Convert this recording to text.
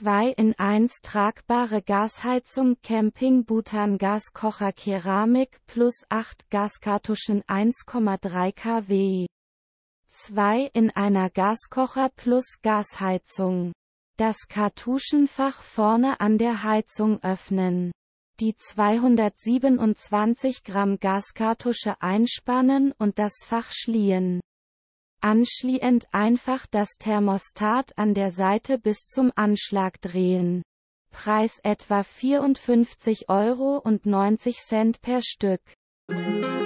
2 in 1 tragbare Gasheizung Camping Butan Gaskocher Keramik plus 8 Gaskartuschen 1,3 kW. 2 in einer Gaskocher plus Gasheizung. Das Kartuschenfach vorne an der Heizung öffnen. Die 227 Gramm Gaskartusche einspannen und das Fach schlieren. Anschließend einfach das Thermostat an der Seite bis zum Anschlag drehen. Preis etwa 54,90 Euro per Stück.